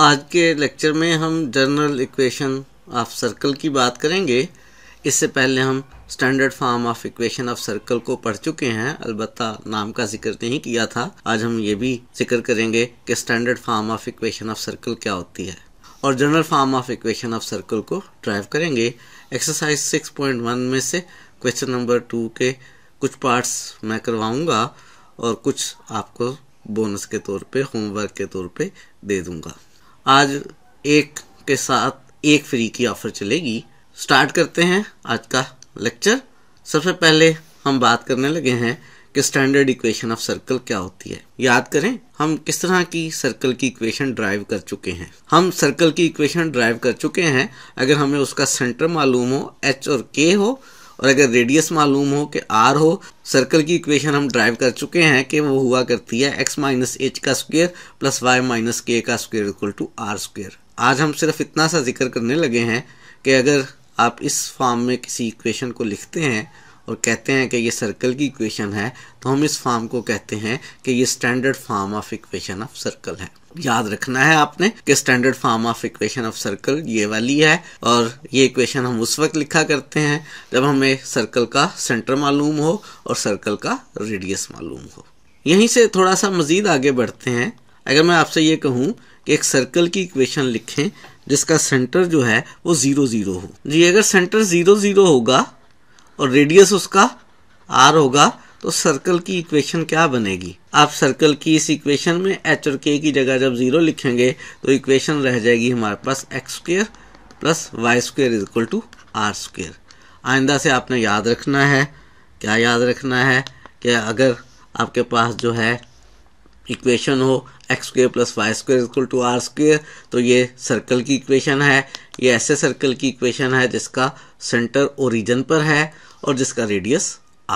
आज के लेक्चर में हम जनरल इक्वेशन ऑफ सर्कल की बात करेंगे इससे पहले हम standard form of equation of circle को पढ़ चुके हैं अलबत्ता नाम का जिक्र नहीं किया था आज हम ये भी जिक्र करेंगे कि standard form of equation of circle क्या होती है और general form of equation of circle को ड्राइव करेंगे एक्सरसाइज 6.1 में से क्वेश्चन नंबर टू के कुछ पार्ट्स मैं करवाऊँगा और कुछ आपको बोनस के तौर पे होमवर्क के तौर पे दे दूंगा आज एक के साथ एक फ्री की ऑफर चलेगी स्टार्ट करते हैं आज का लेक्चर सबसे पहले हम बात करने लगे हैं कि स्टैंडर्ड इक्वेशन ऑफ सर्कल क्या होती है याद करें हम किस तरह की सर्कल की इक्वेशन ड्राइव कर चुके हैं हम सर्कल की इक्वेशन ड्राइव कर चुके हैं अगर हमें उसका सेंटर मालूम हो एच और के हो और अगर रेडियस मालूम हो कि आर हो सर्कल की इक्वेशन हम ड्राइव कर चुके हैं कि वो हुआ करती है एक्स माइनस एच का square plus y minus k का square equal to r square आज हम सिर्फ इतना सा जिक्र करने लगे हैं कि अगर आप इस फॉर्म में किसी इक्वेशन को लिखते हैं और कहते हैं कि ये सर्कल की इक्वेशन है तो हम इस फार्म को कहते हैं कि ये standard form of equation of circle है याद रखना है आपने कि standard form of equation of circle ये वाली है और ये इक्वेशन हम उस वक्त लिखा करते हैं जब हमें सर्कल का सेंटर मालूम हो और सर्कल का रेडियस मालूम हो यहीं से थोड़ा सा मज़ीद आगे बढ़ते हैं अगर मैं आपसे ये कहूँ कि एक सर्कल की इक्वेशन लिखें जिसका सेंटर जो है वो ज़ीरो ज़ीरो हो जी अगर सेंटर ज़ीरो ज़ीरो होगा और रेडियस उसका आर होगा तो सर्कल की इक्वेशन क्या बनेगी आप सर्कल की इस इक्वेशन में एच और के की जगह जब जीरो लिखेंगे तो इक्वेशन रह जाएगी हमारे पास x square plus y square is equal to r square आइंदा से आपने याद रखना है क्या याद रखना है कि अगर आपके पास जो है इक्वेशन हो x square plus y square equal to r square तो ये सर्कल की इक्वेशन है ये ऐसे सर्कल की इक्वेशन है जिसका सेंटर ओरिजन पर है और जिसका रेडियस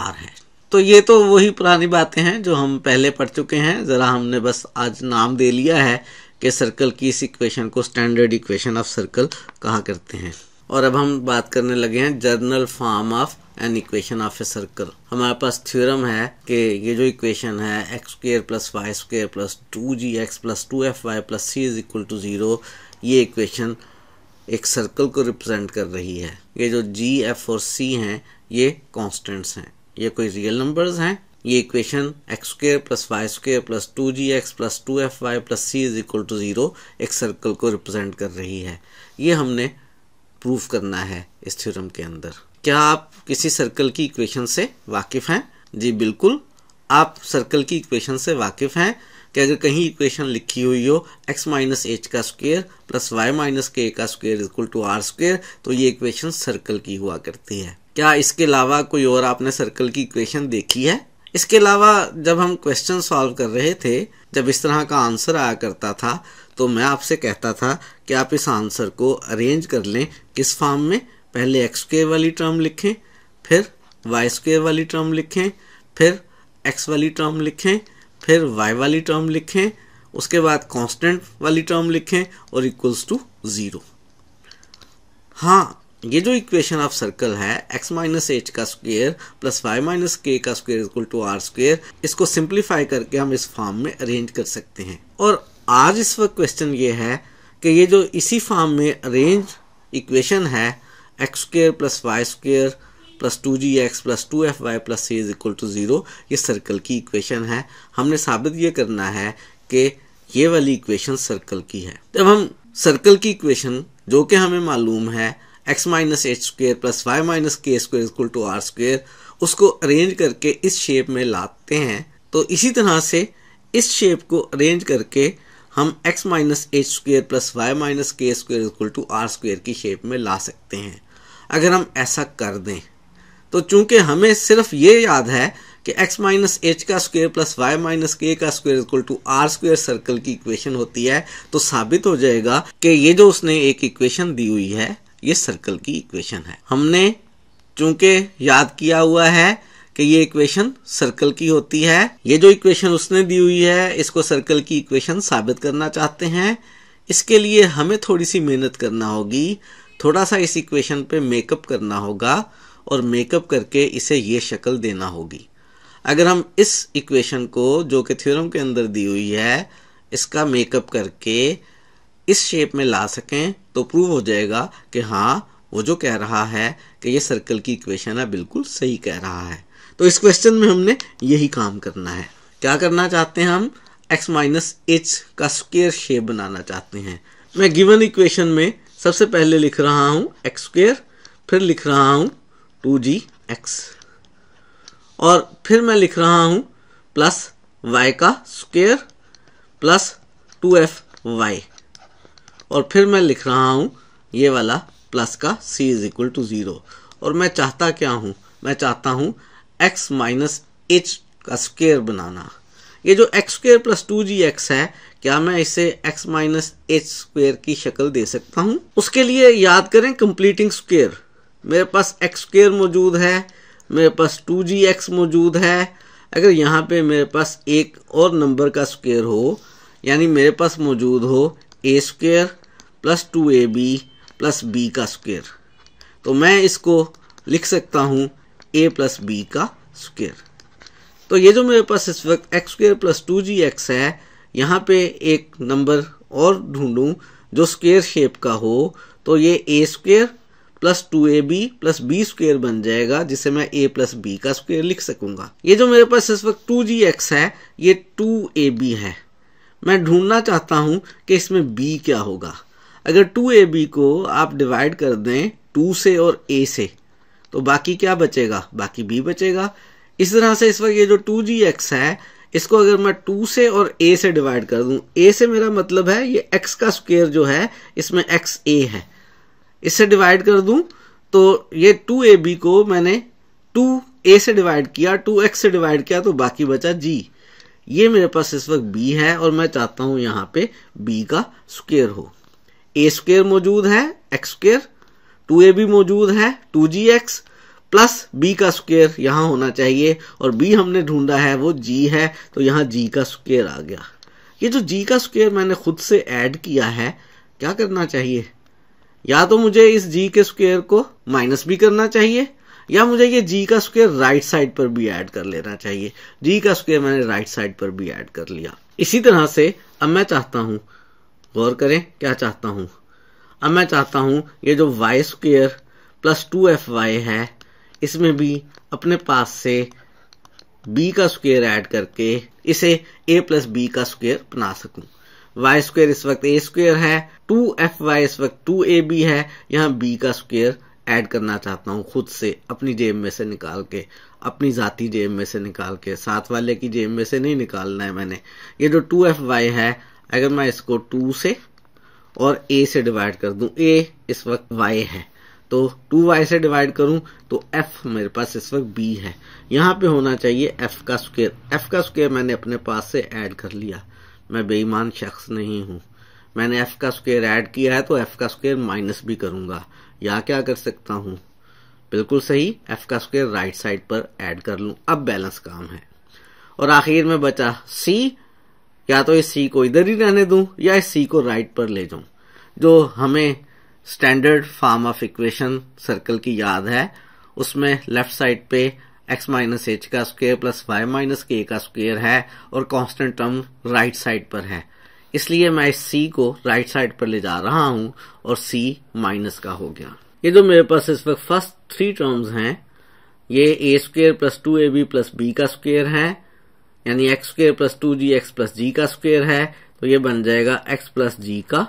आर है तो ये तो वही पुरानी बातें हैं जो हम पहले पढ़ चुके हैं ज़रा हमने बस आज नाम दे लिया है कि सर्कल की इस इक्वेशन को स्टैंडर्ड इक्वेशन ऑफ सर्कल कहा करते हैं और अब हम बात करने लगे हैं general form of an equation of a circle हमारे पास थ्योरम है कि ये जो इक्वेशन है x square plus y square plus two g x plus two f y plus c is equal to zero ये इक्वेशन एक सर्कल को रिप्रेजेंट कर रही है ये जो जी एफ और सी हैं ये कॉन्स्टेंट्स हैं ये कोई रियल नंबर्स हैं ये equation x square plus y square plus two g x plus two f y plus c is equal to zero एक सर्कल को रिप्रेजेंट कर रही है ये हमने प्रूफ करना है इस थ्योरम के अंदर क्या आप किसी सर्कल की इक्वेशन से वाकिफ़ हैं जी बिल्कुल आप सर्कल की इक्वेशन से वाकिफ़ हैं कि अगर कहीं इक्वेशन लिखी हुई हो x माइनस एच का square plus y minus k का square equal to r square तो ये इक्वेशन सर्कल की हुआ करती है क्या इसके अलावा कोई और आपने सर्कल की इक्वेशन देखी है इसके अलावा जब हम क्वेश्चन सॉल्व कर रहे थे जब इस तरह का आंसर आया करता था तो मैं आपसे कहता था कि आप इस आंसर को अरेंज कर लें किस फॉर्म में पहले एक्स के वाली टर्म लिखें फिर वाई स्क्वेयर वाली टर्म लिखें फिर एक्स वाली टर्म लिखें फिर वाई वाली टर्म लिखें उसके बाद कांस्टेंट वाली टर्म लिखें और इक्वल्स टू ज़ीरो हाँ ये जो इक्वेशन ऑफ सर्कल है x माइनस एच का square plus y minus k का square equal to r square इसको सिंप्लीफाई करके हम इस फॉर्म में अरेंज कर सकते हैं और आज इस वक्त क्वेश्चन ये है कि ये जो इसी फॉर्म में अरेंज इक्वेशन है x square plus y square plus two g x plus two f y plus c is equal to zero ये सर्कल की इक्वेशन है हमने साबित ये करना है कि ये वाली इक्वेशन सर्कल की है जब हम सर्कल की इक्वेशन जो कि हमें मालूम है x minus h square plus y minus k square equal to r square उसको अरेंज करके इस शेप में लाते हैं तो इसी तरह से इस शेप को अरेंज करके हम x minus h square plus y minus k square equal to r square की शेप में ला सकते हैं अगर हम ऐसा कर दें तो चूंकि हमें सिर्फ ये याद है कि x माइनस एच का square plus y minus k का square equal to r square circle की इक्वेशन होती है तो साबित हो जाएगा कि ये जो उसने एक इक्वेशन दी हुई है ये सर्कल की इक्वेशन है हमने चूंकि याद किया हुआ है कि ये इक्वेशन सर्कल की होती है ये जो इक्वेशन उसने दी हुई है इसको सर्कल की इक्वेशन साबित करना चाहते हैं इसके लिए हमें थोड़ी सी मेहनत करना होगी थोड़ा सा इस इक्वेशन पे मेकअप करना होगा और मेकअप करके इसे ये शक्ल देना होगी अगर हम इस इक्वेशन को जो कि थ्योरम के अंदर दी हुई है इसका मेकअप करके इस शेप में ला सकें तो प्रूव हो जाएगा कि हाँ वो जो कह रहा है कि ये सर्कल की इक्वेशन है बिल्कुल सही कह रहा है तो इस क्वेश्चन में हमने यही काम करना है क्या करना चाहते हैं हम x माइनस एच का स्क्वेयर शेप बनाना चाहते हैं मैं गिवन इक्वेशन में सबसे पहले लिख रहा हूँ एक्स स्क्र फिर लिख रहा हूँ टू जी एक्स और फिर मैं लिख रहा हूँ प्लस वाई का square plus two f y और फिर मैं लिख रहा हूँ ये वाला प्लस का c is equal to zero और मैं चाहता क्या हूँ मैं चाहता हूँ एक्स माइनस एच का स्क्वेयर बनाना ये जो x square plus two g x है क्या मैं इसे एक्स माइनस एच स्क्वेयर की शक्ल दे सकता हूँ उसके लिए याद करें कंप्लीटिंग स्क्वेयर मेरे पास एक्स स्क्वेयर मौजूद है मेरे पास टू जी एक्स मौजूद है अगर यहाँ पे मेरे पास एक और नंबर का स्क्वेयर हो यानी मेरे पास मौजूद हो a square plus two a b plus b का स्क्वेयर तो मैं इसको लिख सकता हूँ ए प्लस बी का स्क्वेयर तो ये जो मेरे पास इस वक्त x square plus two g x है यहाँ पे एक नंबर और ढूंढूं जो स्क्वेयर शेप का हो तो ये a square plus two a b plus b square बन जाएगा जिसे मैं ए प्लस बी का स्क्वेयर लिख सकूंगा ये जो मेरे पास इस वक्त टू जी एक्स है ये टू ए बी है मैं ढूंढना चाहता हूँ कि इसमें बी क्या होगा अगर टू ए बी को आप डिवाइड कर दें टू से और ए से तो बाकी क्या बचेगा बाकी बी बचेगा इस तरह से इस वक्त ये जो टू जी एक्स है इसको अगर मैं टू से और ए से डिवाइड कर दूं ए से मेरा मतलब है ये एक्स का स्क्वेयर जो है इसमें एक्स ए है इससे डिवाइड कर दूं तो ये टू ए बी को मैंने टू ए से डिवाइड किया टू एक्स से डिवाइड किया तो बाकी बचा जी ये मेरे पास इस वक्त बी है और मैं चाहता हूं यहाँ पे बी का स्क्वेयर हो ए स्क्वेयर मौजूद है x square two a b मौजूद है two g x plus b का स्क्वेयर यहाँ होना चाहिए और बी हमने ढूंढा है वो जी है तो यहाँ जी का स्क्वेयर आ गया ये जो जी का स्क्वेयर मैंने खुद से ऐड किया है क्या करना चाहिए या तो मुझे इस जी के स्क्वेयर को माइनस भी करना चाहिए या मुझे ये जी का स्क्वेयर राइट साइड पर भी ऐड कर लेना चाहिए जी का स्क्वेयर मैंने राइट साइड पर भी ऐड कर लिया इसी तरह से अब मैं चाहता हूँ गौर करें क्या चाहता हूँ अब मैं चाहता हूँ ये जो y square plus two f y है इसमें भी अपने पास से b का स्क्वेयर ऐड करके इसे a प्लस बी का स्क्वेयर बना सकूं वाई स्क्वेयर इस वक्त ए स्क्वेयर है टू एफ वाई इस वक्त टू ए बी है यहाँ बी का स्क्वेयर ऐड करना चाहता हूँ खुद से अपनी जेब में से निकाल के अपनी जाति जेब में से निकाल के साथ वाले की जेब में से नहीं निकालना है मैंने ये जो टू एफ वाई है अगर मैं इसको टू से और ए से डिवाइड कर दूं ए इस वक्त वाई है तो टू वाई से डिवाइड करूं तो एफ मेरे पास इस वक्त बी है यहां पे होना चाहिए एफ का स्क्वेयर एफ का स्क्वेयर मैंने अपने पास से ऐड कर लिया मैं बेईमान शख्स नहीं हूं मैंने एफ का स्क्वेयर ऐड किया है तो एफ का स्क्वेयर माइनस भी करूंगा या क्या कर सकता हूं बिल्कुल सही एफ का स्क्वेयर राइट साइड पर ऐड कर लूं अब बैलेंस काम है और आखिर में बचा सी या तो इस सी को इधर ही रहने दूं या इस सी को राइट पर ले जाऊं जो हमें standard form of equation circle की याद है उसमें लेफ्ट साइड पे एक्स माइनस एच का square plus y minus k का स्क्वेयर है और कांस्टेंट टर्म राइट साइड पर है इसलिए मैं इस सी को राइट साइड पर ले जा रहा हूं और सी माइनस का हो गया ये जो मेरे पास इस वक्त फर्स्ट थ्री टर्म्स हैं ये a square plus two a b plus b का स्क्वेयर है यानी x square plus two g x plus g का स्क्वेयर है तो ये बन जाएगा एक्स प्लस जी का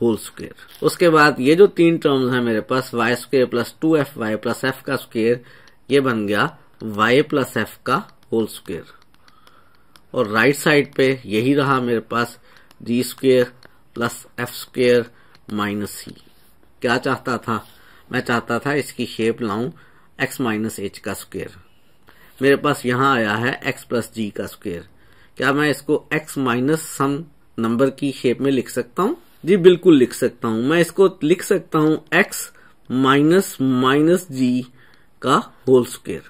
होल स्क्वेयर उसके बाद ये जो तीन टर्म्स हैं मेरे पास y square plus two f y plus f का स्क्वेयर ये बन गया वाई प्लस एफ का होल स्क्वेयर और राइट साइड पे यही रहा मेरे पास g square plus f square minus c क्या चाहता था मैं चाहता था इसकी शेप लाऊं एक्स माइनस एच का स्क्वेयर मेरे पास यहां आया है एक्स प्लस जी का स्क्वेयर क्या मैं इसको एक्स माइनस सम नंबर की शेप में लिख सकता हूं जी बिल्कुल लिख सकता हूं मैं इसको लिख सकता हूं एक्स माइनस माइनस जी का होल स्क्वेयर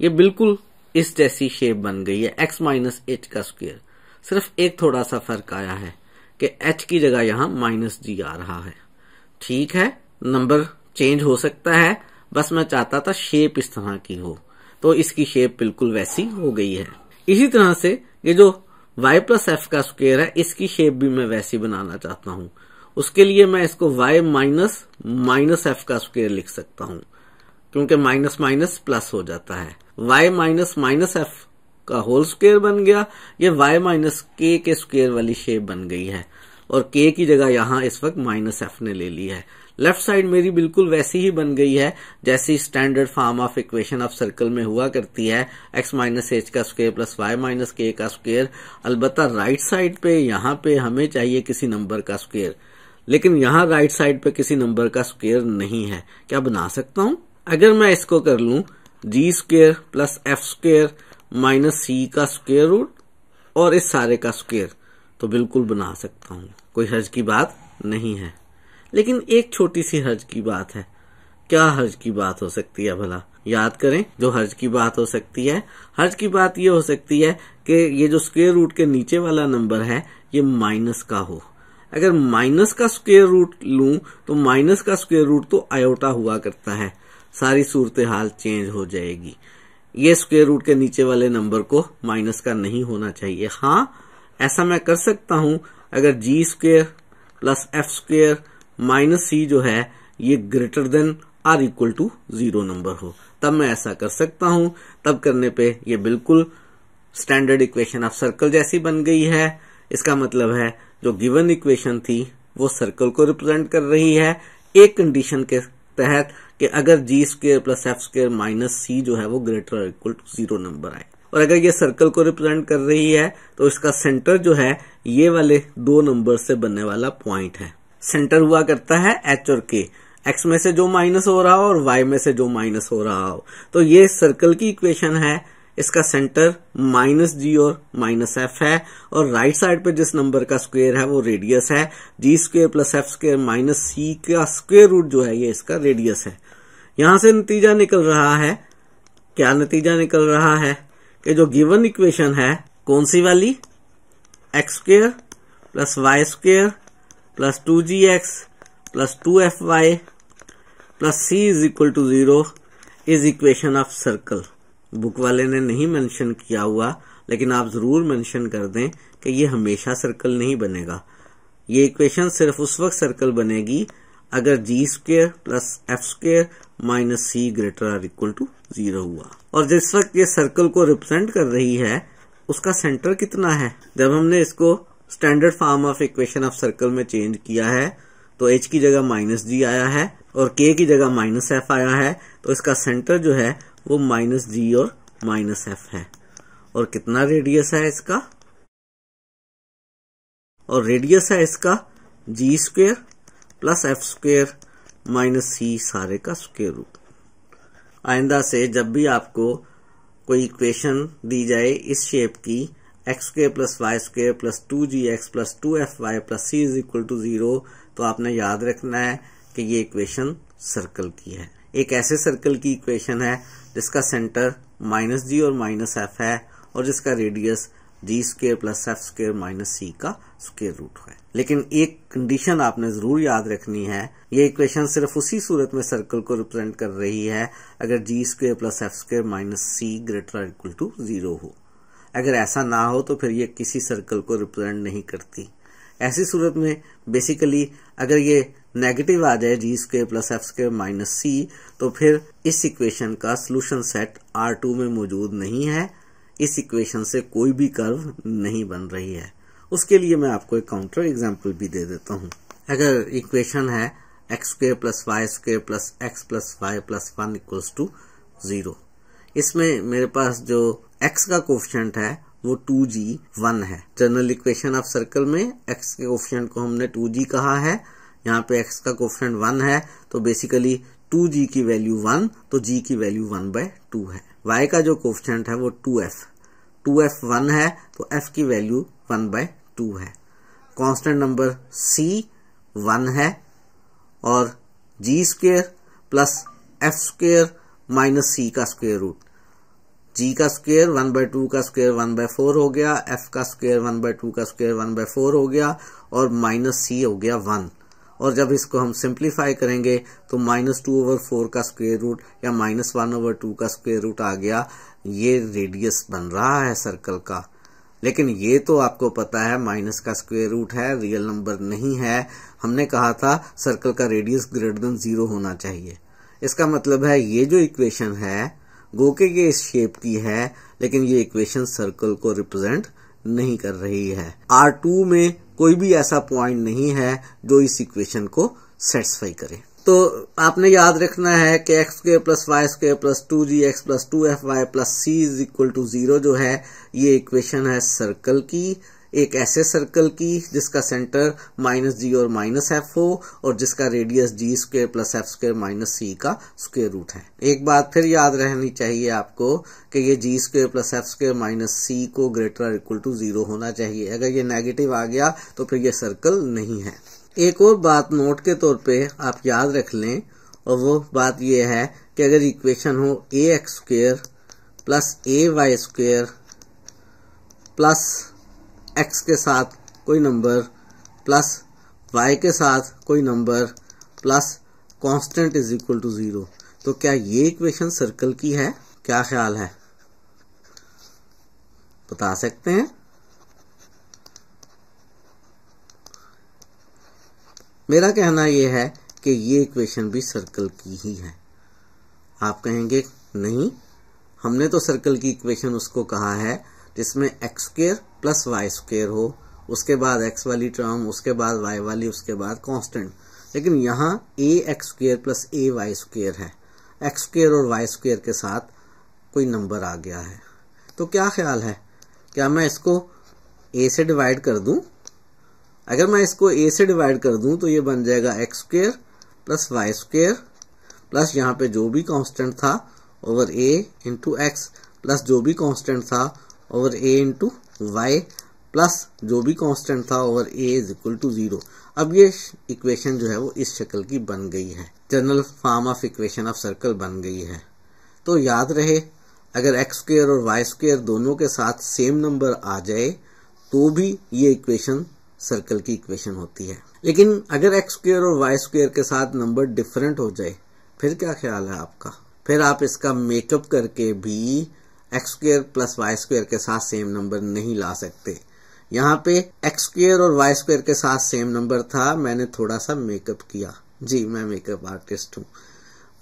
ये बिल्कुल इस जैसी शेप बन गई है एक्स माइनस एच का स्क्वेयर सिर्फ एक थोड़ा सा फर्क आया है कि एच की जगह यहाँ माइनस जी आ रहा है ठीक है नंबर चेंज हो सकता है बस मैं चाहता था शेप इस तरह की हो तो इसकी शेप बिल्कुल वैसी हो गई है इसी तरह से ये जो y प्लस एफ का स्क्वेयर है इसकी शेप भी मैं वैसी बनाना चाहता हूं उसके लिए मैं इसको y माइनस माइनस एफ का स्क्वेयर लिख सकता हूं क्योंकि माइनस माइनस प्लस हो जाता है y माइनस माइनस एफ का होल स्क्वेयर बन गया ये y माइनस के के स्क्वेयर वाली शेप बन गई है और के की जगह यहां इस वक्त माइनस एफ ने ले ली है लेफ्ट साइड मेरी बिल्कुल वैसी ही बन गई है जैसी standard form of equation of circle में हुआ करती है एक्स माइनस एच का square plus y minus k का स्क्वेयर अलबत्ता राइट साइड पे यहाँ पे हमें चाहिए किसी नंबर का स्क्वेयर लेकिन यहाँ राइट साइड पे किसी नंबर का स्क्वेयर नहीं है क्या बना सकता हूँ अगर मैं इसको कर लू g square plus f square minus c का स्क्वेयर रूट और इस सारे का स्क्वेयर तो बिल्कुल बना सकता हूँ कोई हर्ज की बात नहीं है लेकिन एक छोटी सी हर्ज की बात है क्या हर्ज की बात हो सकती है भला याद करें जो हर्ज की बात हो सकती है हर्ज की बात ये हो सकती है कि ये जो स्क्वेयर रूट के नीचे वाला नंबर है ये माइनस का हो अगर माइनस का स्क्वेयर रूट लू तो माइनस का स्क्वेयर रूट तो आयोटा हुआ करता है सारी सूरत हाल चेंज हो जाएगी ये स्क्वेयर रूट के नीचे वाले नंबर को माइनस का नहीं होना चाहिए हाँ ऐसा मैं कर सकता हूं अगर g square plus f square minus c जो है ये greater than or equal to zero number हो तब मैं ऐसा कर सकता हूं तब करने पे ये बिल्कुल स्टैंडर्ड इक्वेशन ऑफ सर्कल जैसी बन गई है इसका मतलब है जो गिवन इक्वेशन थी वो सर्कल को रिप्रेजेंट कर रही है एक कंडीशन के तहत कि अगर g square plus f square minus c जो है वो greater equal to zero number आए और अगर ये सर्कल को रिप्रेजेंट कर रही है तो इसका सेंटर जो है ये वाले दो नंबर से बनने वाला पॉइंट है सेंटर हुआ करता है एच और के एक्स में से जो माइनस हो रहा हो और वाई में से जो माइनस हो रहा हो तो ये सर्कल की इक्वेशन है इसका सेंटर माइनस जी और माइनस एफ है और राइट साइड पे जिस नंबर का स्क्वायर है वो रेडियस है g square plus f square minus c का स्क्वेयर रूट जो है ये इसका रेडियस है यहां से नतीजा निकल रहा है क्या नतीजा निकल रहा है कि जो गिवन इक्वेशन है कौन सी वाली x square plus y square plus two g x plus two f y plus c is equal to zero is equation of circle book वाले ने नहीं मेंशन किया हुआ लेकिन आप जरूर मेंशन कर दें कि ये हमेशा सर्कल नहीं बनेगा ये इक्वेशन सिर्फ उस वक्त सर्कल बनेगी अगर g square plus f square minus c greater or equal to zero हुआ और जिस वक्त ये सर्कल को रिप्रेजेंट कर रही है उसका सेंटर कितना है जब हमने इसको standard form of equation of circle में चेंज किया है तो एच की जगह माइनस जी आया है और के की जगह माइनस एफ आया है तो इसका सेंटर जो है वो माइनस जी और माइनस एफ है और कितना रेडियस है इसका और रेडियस है इसका g square plus f square minus c सारे का स्क्वेयर रूट आइंदा से जब भी आपको कोई इक्वेशन दी जाए इस शेप की x square plus y square plus two g x plus two f y plus c is equal to zero तो आपने याद रखना है कि ये इक्वेशन सर्कल की है एक ऐसे सर्कल की इक्वेशन है जिसका सेंटर माइनस जी और माइनस एफ है और जिसका radius g square plus f square minus c का स्केयर रूट है लेकिन एक कंडीशन आपने जरूर याद रखनी है ये इक्वेशन सिर्फ उसी सूरत में सर्कल को रिप्रेजेंट कर रही है अगर g square plus f square minus c greater equal to zero हो अगर ऐसा ना हो तो फिर ये किसी सर्कल को रिप्रेजेंट नहीं करती ऐसी सूरत में बेसिकली अगर ये नेगेटिव आ जाए g square plus f square minus c तो फिर इस इक्वेशन का सोल्यूशन सेट आर टू में मौजूद नहीं है इस इक्वेशन से कोई भी कर्व नहीं बन रही है उसके लिए मैं आपको एक काउंटर एग्जाम्पल भी दे देता हूँ अगर इक्वेशन है x square plus y square plus x plus y plus one equals to zero इसमें मेरे पास जो एक्स का कोफिशेंट है वो टू जी वन है जनरल इक्वेशन ऑफ सर्कल में एक्स के कोफिशियंट को हमने टू जी कहा है यहाँ पे एक्स का कोफिशियंट वन है तो बेसिकली टू जी की वैल्यू वन तो जी की वैल्यू वन बाय टू है वाई का जो कोफिशेंट है वो to F two F one है तो एफ की वैल्यू वन बाय टू है कांस्टेंट नंबर सी वन है और जी square plus f square minus c का स्क्वेयर रूट जी का स्केयर वन बाय टू का स्केयर वन बाय फोर हो गया एफ का स्केयर वन बाय टू का स्केयर वन बाय फोर हो गया और माइनस सी हो गया वन और जब इसको हम सिंप्लीफाई करेंगे तो माइनस टू ओवर फोर का स्क्वेयर रूट या माइनस वन ओवर टू का स्क्वेयर रूट आ गया ये रेडियस बन रहा है सर्कल का लेकिन ये तो आपको पता है माइनस का स्क्वेयर रूट है रियल नंबर नहीं है हमने कहा था सर्कल का रेडियस ग्रेटर देन जीरो होना चाहिए इसका मतलब है ये जो इक्वेशन है गोके के इस शेप की है लेकिन ये इक्वेशन सर्कल को रिप्रेजेंट नहीं कर रही है आर टू में कोई भी ऐसा पॉइंट नहीं है जो इस इक्वेशन को सेटिस्फाई करे तो आपने याद रखना है कि एक्स के plus y square plus two g x plus two f y plus c is equal to zero जो है ये इक्वेशन है सर्कल की एक ऐसे सर्कल की जिसका सेंटर माइनस जी और माइनस एफ हो और जिसका radius g square plus f square minus c का स्क्वेयर रूट है एक बात फिर याद रहनी चाहिए आपको कि ये g square plus f square minus c को ग्रेटर और इक्वल टू जीरो होना चाहिए अगर ये नेगेटिव आ गया तो फिर ये सर्कल नहीं है एक और बात नोट के तौर पर आप याद रख लें और वो बात यह है कि अगर इक्वेशन हो a x square plus a y square plus x के साथ कोई नंबर प्लस वाई के साथ कोई number plus constant is equal to zero तो क्या ये इक्वेशन सर्कल की है क्या ख्याल है बता सकते हैं मेरा कहना यह है कि ये इक्वेशन भी सर्कल की ही है आप कहेंगे नहीं हमने तो सर्कल की इक्वेशन उसको कहा है जिसमें x square plus y square हो उसके बाद एक्स वाली टर्म उसके बाद वाई वाली उसके बाद कांस्टेंट लेकिन यहाँ a x square plus a y square है एक्स स्क्र और वाई स्क्र के साथ कोई नंबर आ गया है तो क्या ख्याल है क्या मैं इसको ए से डिवाइड कर दूं अगर मैं इसको ए से डिवाइड कर दूं तो ये बन जाएगा x square plus y square plus यहाँ पे जो भी कॉन्स्टेंट था over a into x plus जो भी कॉन्स्टेंट था over a into y plus जो भी कांस्टेंट था over a is equal to zero अब ये इक्वेशन जो है वो इस शक्ल की बन गई है general form of equation of circle बन गई है तो याद रहे अगर एक्स स्क्र और वाई स्क्र दोनों के साथ सेम नंबर आ जाए तो भी ये इक्वेशन सर्कल की इक्वेशन होती है लेकिन अगर एक्स स्क्र और वाई स्क्र के साथ नंबर डिफरेंट हो जाए फिर क्या ख्याल है आपका फिर आप इसका मेकअप करके भी x square plus y square के साथ सेम नंबर नहीं ला सकते यहाँ पे एक्स स्क्र और वाई स्क्वेयर के साथ सेम नंबर था मैंने थोड़ा सा मेकअप किया जी मैं मेकअप आर्टिस्ट हूँ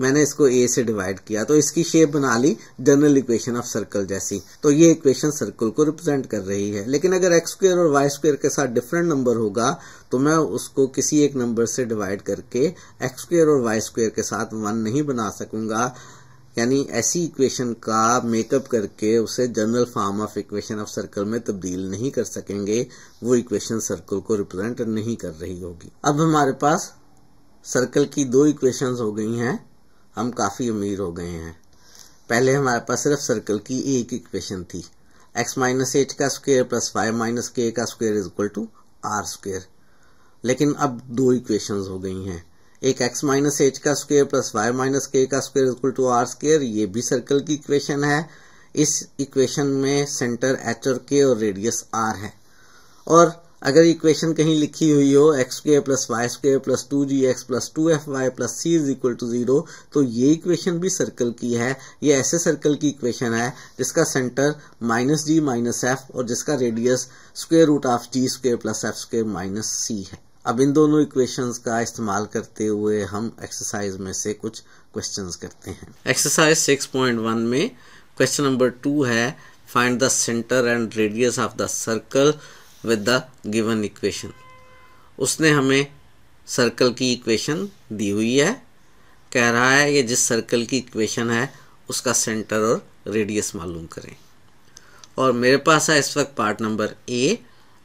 मैंने इसको ए से डिवाइड किया तो इसकी शेप बना ली जनरल इक्वेशन ऑफ सर्कल जैसी तो ये इक्वेशन सर्कल को रिप्रेजेंट कर रही है लेकिन अगर एक्स स्क्र और वाई स्क्र के साथ डिफरेंट नंबर होगा तो मैं उसको किसी एक नंबर से डिवाइड करके एक्स स्क्र और वाई स्क्र के साथ वन नहीं बना सकूंगा यानी ऐसी इक्वेशन का मेकअप करके उसे general form of equation of circle में तब्दील नहीं कर सकेंगे वो इक्वेशन सर्कल को रिप्रेजेंट नहीं कर रही होगी अब हमारे पास सर्कल की दो इक्वेशंस हो गई हैं हम काफ़ी अमीर हो गए हैं पहले हमारे पास सिर्फ सर्कल की एक इक्वेशन थी एक्स माइनस एच का square plus five minus k का square is equal to r square लेकिन अब दो इक्वेशंस हो गई हैं एक x माइनस एच का square plus y minus k का square equal to r square ये भी सर्कल की इक्वेशन है इस इक्वेशन में सेंटर एच और के और रेडियस आर है और अगर इक्वेशन कहीं लिखी हुई हो x square plus y square plus two g x plus two f y plus c is equal to zero तो ये इक्वेशन भी सर्कल की है ये ऐसे सर्कल की इक्वेशन है जिसका centre minus g minus f और जिसका radius square root of g square plus f square minus c है अब इन दोनों इक्वेशंस का इस्तेमाल करते हुए हम एक्सरसाइज में से कुछ क्वेश्चंस करते हैं एक्सरसाइज 6.1 में क्वेश्चन नंबर टू है find the centre and radius of the circle with the given equation उसने हमें सर्कल की इक्वेशन दी हुई है कह रहा है ये जिस सर्कल की इक्वेशन है उसका सेंटर और रेडियस मालूम करें और मेरे पास है इस वक्त part number a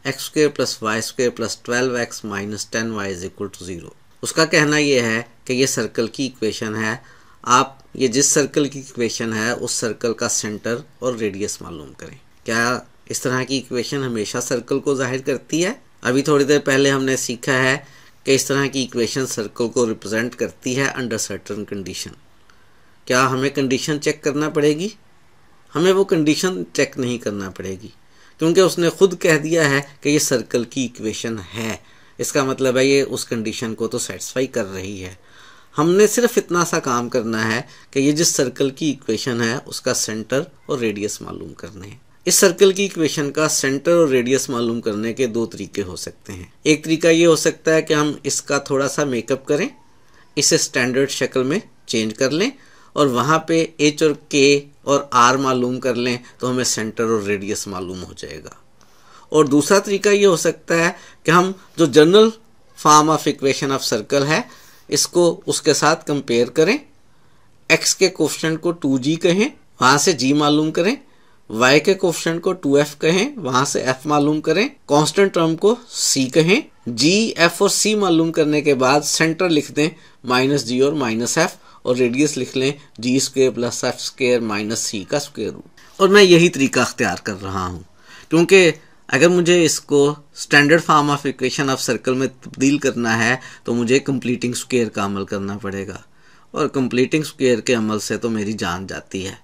x square plus y square plus twelve x minus ten y is equal to zero उसका कहना यह है कि यह सर्कल की इक्वेशन है आप ये जिस सर्कल की इक्वेशन है उस सर्कल का सेंटर और रेडियस मालूम करें क्या इस तरह की इक्वेशन हमेशा सर्कल को जाहिर करती है अभी थोड़ी देर पहले हमने सीखा है कि इस तरह की इक्वेशन सर्कल को रिप्रेजेंट करती है अंडर सर्टन कंडीशन क्या हमें कंडीशन चेक करना पड़ेगी हमें वो कंडीशन चेक नहीं करना पड़ेगी क्योंकि उसने खुद कह दिया है कि ये सर्कल की इक्वेशन है इसका मतलब है ये उस कंडीशन को तो सेटिस्फाई कर रही है हमने सिर्फ इतना सा काम करना है कि ये जिस सर्कल की इक्वेशन है उसका सेंटर और रेडियस मालूम करने हैं इस सर्कल की इक्वेशन का सेंटर और रेडियस मालूम करने के दो तरीके हो सकते हैं एक तरीका ये हो सकता है कि हम इसका थोड़ा सा मेकअप करें इसे स्टैंडर्ड शक्ल में चेंज कर लें और वहाँ पे एच और के और आर मालूम कर लें तो हमें सेंटर और रेडियस मालूम हो जाएगा और दूसरा तरीका ये हो सकता है कि हम जो general form of equation of circle है इसको उसके साथ कंपेयर करें एक्स के क्वेश्चन को टू जी कहें वहाँ से जी मालूम करें वाई के क्वेश्चन को टू एफ कहें वहाँ से एफ मालूम करें कांस्टेंट टर्म को सी कहें जी एफ और सी मालूम करने के बाद सेंटर लिख दें माइनस जी और माइनस एफ और रेडियस लिख लें g square plus f square minus c का स्क्वेयर रूट और मैं यही तरीका अख्तियार कर रहा हूँ क्योंकि अगर मुझे इसको standard form of equation of circle में तब्दील करना है तो मुझे कंप्लीटिंग स्क्वेयर का अमल करना पड़ेगा और कंप्लीटिंग स्क्वेयर के अमल से तो मेरी जान जाती है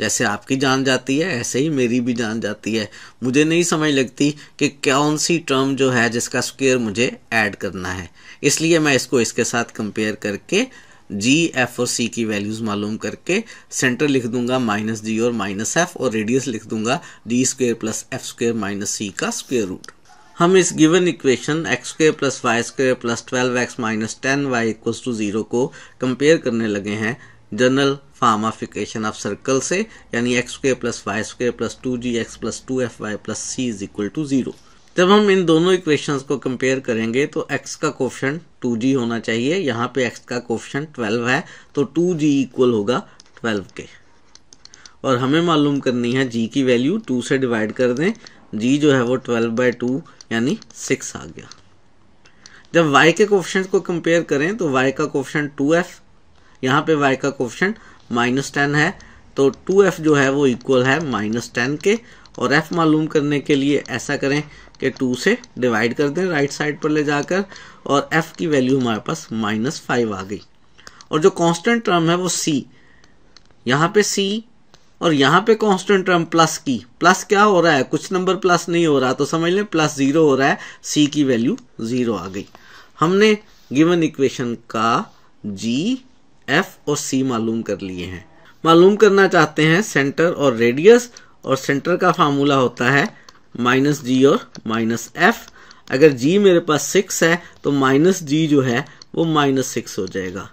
जैसे आपकी जान जाती है ऐसे ही मेरी भी जान जाती है मुझे नहीं समझ लगती कि कौन सी टर्म जो है जिसका स्क्वेयर मुझे ऐड करना है इसलिए मैं इसको इसके साथ कंपेयर करके जी एफ और सी की वैल्यूज़ मालूम करके सेंटर लिख दूंगा माइनस जी और माइनस एफ और रेडियस लिख दूंगा d square plus f square minus c का स्क्वेयर रूट हम इस given equation x square plus y square plus twelve x minus ten y equal to zero को कंपेयर करने लगे हैं general form of equation of circle से यानी x square plus y square plus two g x plus two f y plus c is equal to zero जब हम इन दोनों equations को कंपेयर करेंगे तो x का टू 2g होना चाहिए यहाँ पे x का क्वेश्चन 12 है तो 2g इक्वल होगा ट्वेल्व के और हमें मालूम करनी है g की वैल्यू 2 से डिवाइड कर दें g जो है वो 12 बाई टू यानी सिक्स आ गया जब y के क्वेश्चन को कंपेयर करें तो y का टू 2f यहाँ पे y का क्वेश्चन माइनस टेन है तो 2f जो है वो इक्वल है माइनस टेन के और f मालूम करने के लिए ऐसा करें के टू से डिवाइड कर दें राइट साइड पर ले जाकर और एफ की वैल्यू हमारे पास माइनस फाइव आ गई और जो कांस्टेंट टर्म है वो सी यहाँ पे सी और यहाँ पे कांस्टेंट टर्म प्लस की प्लस क्या हो रहा है कुछ नंबर प्लस नहीं हो रहा तो समझ लें प्लस जीरो हो रहा है सी की वैल्यू जीरो आ गई हमने गिवन इक्वेशन का जी एफ और सी मालूम कर लिए हैं मालूम करना चाहते हैं सेंटर और रेडियस और सेंटर का फार्मूला होता है माइनस जी और माइनस एफ अगर जी मेरे पास सिक्स है तो माइनस जी जो है वो माइनस सिक्स हो जाएगा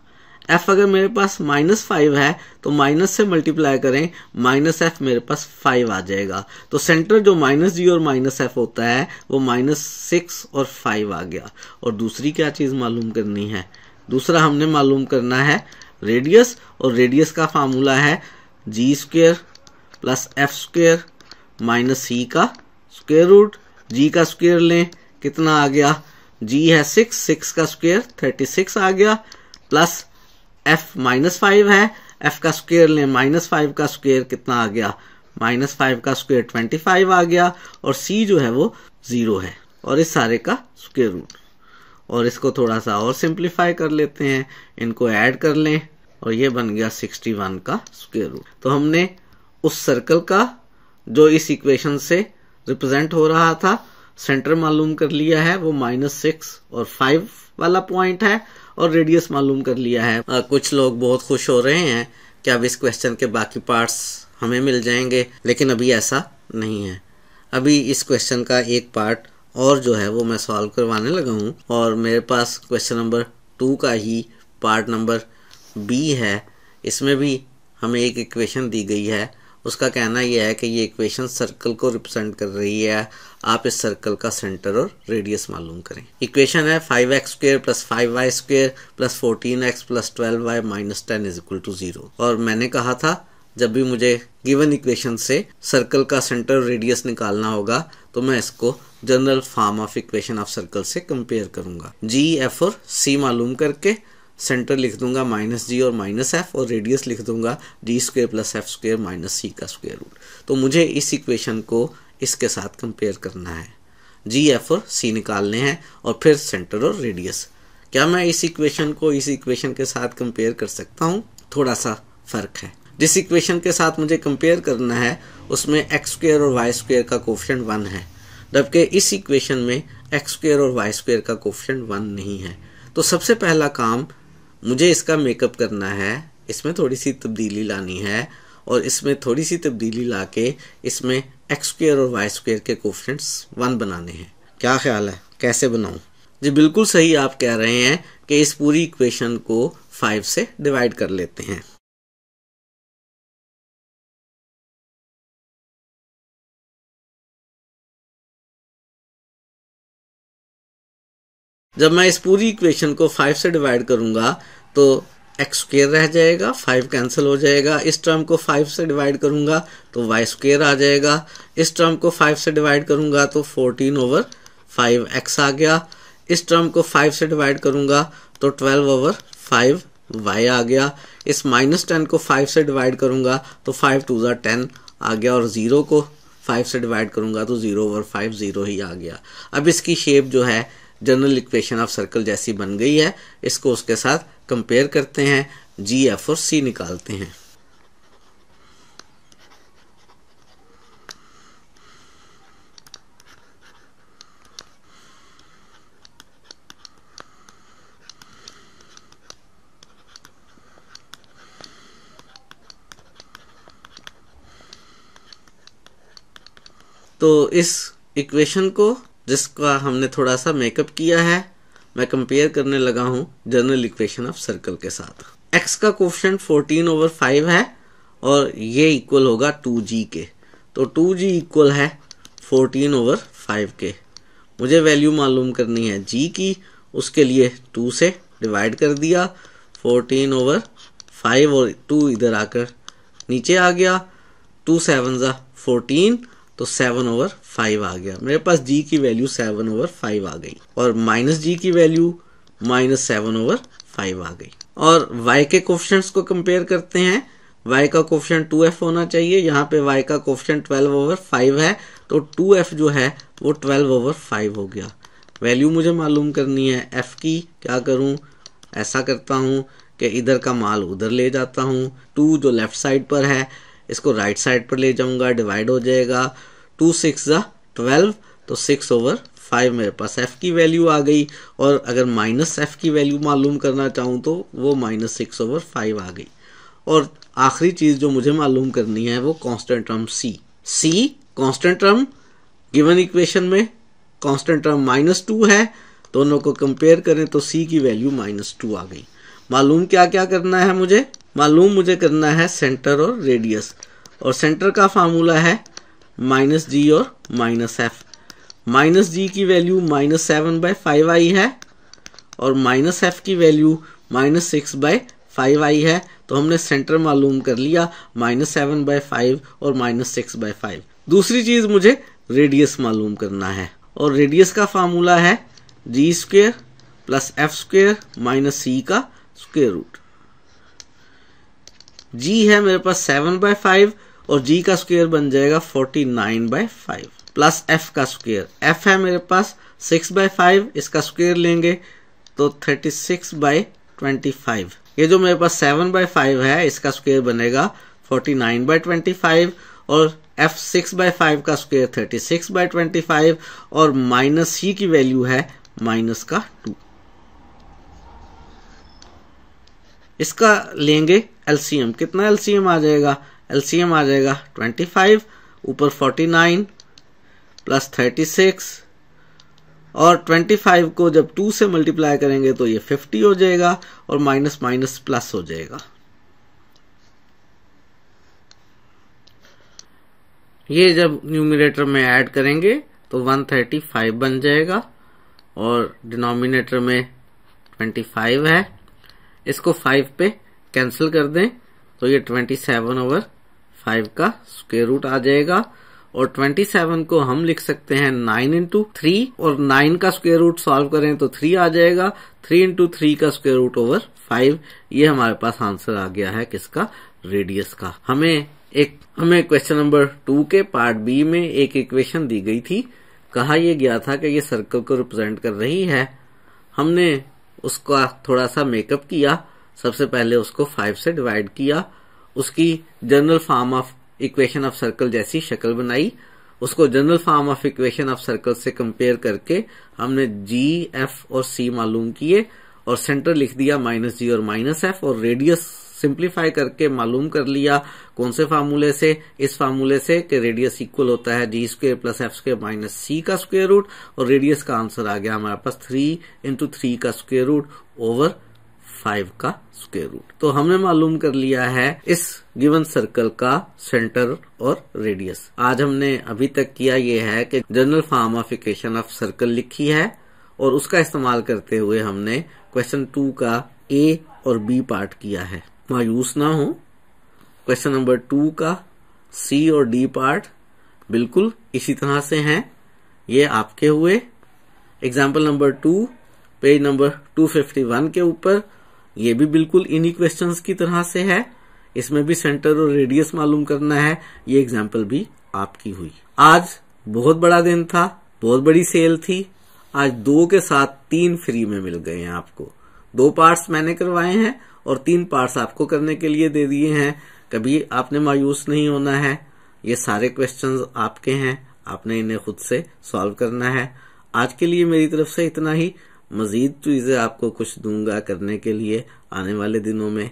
एफ अगर मेरे पास माइनस फाइव है तो माइनस से मल्टीप्लाई करें माइनस एफ मेरे पास फाइव आ जाएगा तो सेंटर जो माइनस जी और माइनस एफ होता है वो माइनस सिक्स और फाइव आ गया और दूसरी क्या चीज़ मालूम करनी है दूसरा हमने मालूम करना है रेडियस और रेडियस का फार्मूला है g square plus f square minus c का स्क्वेयर रूट जी का स्क्वेयर लें कितना आ गया जी है सिक्स सिक्स का स्क्वेयर थर्टी सिक्स आ गया प्लस एफ माइनस फाइव है एफ का स्क्वेयर लें माइनस फाइव का स्क्वेयर कितना आ गया माइनस फाइव का स्क्वेयर ट्वेंटी फाइव आ गया और सी जो है वो ज़ीरो है और इस सारे का स्क्वेयर रूट और इसको थोड़ा सा और सिंप्लीफाई कर लेते हैं इनको ऐड कर लें और ये बन गया सिक्सटी वन का स्क्वेयर रूट तो हमने उस सर्कल का जो इस इक्वेशन से रिप्रेजेंट हो रहा था सेंटर मालूम कर लिया है वो माइनस सिक्स और फाइव वाला पॉइंट है और रेडियस मालूम कर लिया है आ, कुछ लोग बहुत खुश हो रहे हैं कि अब इस क्वेश्चन के बाकी पार्ट्स हमें मिल जाएंगे लेकिन अभी ऐसा नहीं है अभी इस क्वेश्चन का एक पार्ट और जो है वो मैं सॉल्व करवाने लगा हूँ और मेरे पास क्वेश्चन नंबर टू का ही पार्ट नंबर बी है इसमें भी हमें एक इक्वेशन दी गई है उसका कहना यह है कि ये इक्वेशन सर्कल को रिप्रेजेंट कर रही है आप इस सर्कल का सेंटर और रेडियस मालूम करें इक्वेशन है five x square plus five y square plus fourteen x plus twelve y minus ten is equal to zero और मैंने कहा था जब भी मुझे गिवन इक्वेशन से सर्कल का सेंटर रेडियस निकालना होगा तो मैं इसको general form of equation of circle से कंपेयर करूंगा जी एफ और सी मालूम करके सेंटर लिख दूंगा माइनस जी और माइनस एफ और रेडियस लिख दूंगा d square plus f square minus c का स्क्वेयर रूट तो मुझे इस इक्वेशन को इसके साथ कंपेयर करना है जी एफ और सी निकालने हैं और फिर सेंटर और रेडियस क्या मैं इस इक्वेशन को इस इक्वेशन के साथ कंपेयर कर सकता हूँ थोड़ा सा फ़र्क है जिस इक्वेशन के साथ मुझे कंपेयर करना है उसमें एक्स स्क्वेयर और वाई स्क्वेयर का कोफिशेंट वन है जबकि इस इक्वेशन में एक्स स्क्वेयर और वाई स्क्वेयर का कोफिशेंट वन नहीं है तो सबसे पहला काम मुझे इसका मेकअप करना है इसमें थोड़ी सी तब्दीली लानी है और इसमें थोड़ी सी तब्दीली ला के इसमें एक्स स्क्र और वाई स्क्र के कोफिशेंट्स वन बनाने हैं क्या ख्याल है कैसे बनाऊँ जी बिल्कुल सही आप कह रहे हैं कि इस पूरी इक्वेशन को फाइव से डिवाइड कर लेते हैं जब मैं इस पूरी इक्वेशन को फाइव से डिवाइड करूंगा तो एक्स स्क्र रह जाएगा फाइव कैंसिल हो जाएगा इस टर्म को फाइव से डिवाइड करूंगा तो वाई स्क्र आ जाएगा इस टर्म को फाइव से डिवाइड करूंगा तो फोर्टीन ओवर फाइव एक्स आ गया इस टर्म को फाइव से डिवाइड करूंगा तो ट्वेल्व ओवर फाइव वाई आ गया इस माइनस टेन को फाइव से डिवाइड करूंगा तो फाइव टू ज़ा टेन आ गया और ज़ीरो को फाइव से डिवाइड करूंगा तो ज़ीरो ओवर फाइव ज़ीरो ही आ गया अब इसकी शेप जो है जनरल इक्वेशन ऑफ सर्कल जैसी बन गई है इसको उसके साथ कंपेयर करते हैं जी एफ और सी निकालते हैं तो इस इक्वेशन को जिसका हमने थोड़ा सा मेकअप किया है मैं कंपेयर करने लगा हूँ जनरल इक्वेशन ऑफ सर्कल के साथ एक्स का क्वेश्चन 14 ओवर 5 है और ये इक्वल होगा 2g के तो 2g इक्वल है 14 ओवर 5 के मुझे वैल्यू मालूम करनी है g की उसके लिए 2 से डिवाइड कर दिया 14 ओवर 5 और 2 इधर आकर नीचे आ गया टू सेवन ज़ा फोर्टीन तो सेवन ओवर फाइव आ गया मेरे पास जी की वैल्यू सेवन ओवर फाइव आ गई और माइनस जी की value minus seven over five आ गई और वाई के कोफिशंट्स को कंपेयर करते हैं वाई का क्वेश्चन टू एफ होना चाहिए यहाँ पे वाई का क्वेश्चन ट्वेल्व ओवर फाइव है तो टू एफ जो है वो ट्वेल्व ओवर फाइव हो गया वैल्यू मुझे मालूम करनी है एफ की क्या करूँ ऐसा करता हूँ कि इधर का माल उधर ले जाता हूँ टू जो लेफ्ट साइड पर है इसको राइट साइड पर ले जाऊंगा डिवाइड हो जाएगा टू सिक्स ट्वेल्व तो सिक्स ओवर फाइव मेरे पास एफ़ की वैल्यू आ गई और अगर माइनस एफ़ की वैल्यू मालूम करना चाहूँ तो वो माइनस सिक्स ओवर फाइव आ गई और आखिरी चीज़ जो मुझे मालूम करनी है वो constant term c c constant term given equation में कॉन्स्टेंट टर्म माइनस टू है दोनों को कंपेयर करें तो सी की वैल्यू माइनस टू आ गई मालूम क्या क्या करना है मुझे मालूम मुझे करना है सेंटर और रेडियस और सेंटर का फार्मूला है माइनस जी और माइनस एफ माइनस जी की value minus seven by five आई है और माइनस एफ की value minus six by five आई है तो हमने सेंटर मालूम कर लिया माइनस सेवन बाई फाइव और माइनस सिक्स बाई फाइव दूसरी चीज़ मुझे रेडियस मालूम करना है और रेडियस का फार्मूला है g square plus f square minus c का स्क्वेयर रूट जी है मेरे पास सेवन बाय फाइव और जी का स्क्वेयर बन जाएगा forty nine by five plus f का स्क्वेयर एफ है मेरे पास सिक्स बाय फाइव इसका स्क्वेयर लेंगे तो thirty six by twenty five ये जो मेरे पास सेवन बाय फाइव है इसका स्क्वेयर बनेगा forty nine by twenty five और एफ सिक्स बाय फाइव का square thirty six by twenty five और माइनस सी की वैल्यू है माइनस का टू इसका लेंगे एलसीएम कितना एलसीएम आ जाएगा एलसीएम आ जाएगा 25 ऊपर 49 प्लस 36 और 25 को जब 2 से मल्टीप्लाई करेंगे तो ये 50 हो जाएगा और माइनस माइनस प्लस हो जाएगा ये जब न्यूमिनेटर में ऐड करेंगे तो 135 बन जाएगा और डिनोमिनेटर में 25 है इसको 5 पे कैंसिल कर दें तो ये ट्वेंटी सेवन ओवर फाइव का स्क्वेयर रूट आ जाएगा और 27 को हम लिख सकते हैं 9 इंटू थ्री और 9 का स्क्वेयर रूट सॉल्व करें तो 3 आ जाएगा 3 इंटू थ्री का स्क्वेयर रूट ओवर 5 ये हमारे पास आंसर आ गया है किसका रेडियस का हमें एक हमें क्वेश्चन नंबर टू के पार्ट बी में एक इक्वेशन दी गई थी कहा यह गया था कि ये सर्कल को रिप्रेजेंट कर रही है हमने उसका थोड़ा सा मेकअप किया सबसे पहले उसको फाइव से डिवाइड किया उसकी general form of equation of circle जैसी शक्ल बनाई उसको general form of equation of circle से कंपेयर करके हमने जी एफ और सी मालूम किए और सेंटर लिख दिया माइनस जी और माइनस एफ और रेडियस सिंप्लीफाई करके मालूम कर लिया कौन से फार्मूले से इस फार्मूले से कि रेडियस इक्वल होता है g square plus f square minus c का स्क्वेयर रूट और रेडियस का आंसर आ गया हमारे पास थ्री इंटू थ्री का स्क्वेयर रूट ओवर फाइव का स्क्वेयर रूट तो हमने मालूम कर लिया है इस गिवन सर्कल का सेंटर और रेडियस आज हमने अभी तक किया ये है कि जनरल फार्माफिकेशन ऑफ सर्कल लिखी है और उसका इस्तेमाल करते हुए हमने क्वेश्चन टू का ए और बी पार्ट किया है मायूस ना हो क्वेश्चन नंबर टू का सी और डी पार्ट बिल्कुल इसी तरह से हैं ये आपके हुए example number two page number 251 के ऊपर ये भी बिल्कुल इन्हीं क्वेश्चन की तरह से है इसमें भी सेंटर और रेडियस मालूम करना है ये एग्जाम्पल भी आपकी हुई आज बहुत बड़ा दिन था बहुत बड़ी सेल थी आज दो के साथ तीन फ्री में मिल गए हैं आपको दो पार्ट्स मैंने करवाए हैं और तीन पार्ट्स आपको करने के लिए दे दिए हैं कभी आपने मायूस नहीं होना है ये सारे क्वेश्चन आपके हैं आपने इन्हें खुद से सॉल्व करना है आज के लिए मेरी तरफ से इतना ही मज़ीद चीज़ें तो आपको कुछ दूंगा करने के लिए आने वाले दिनों में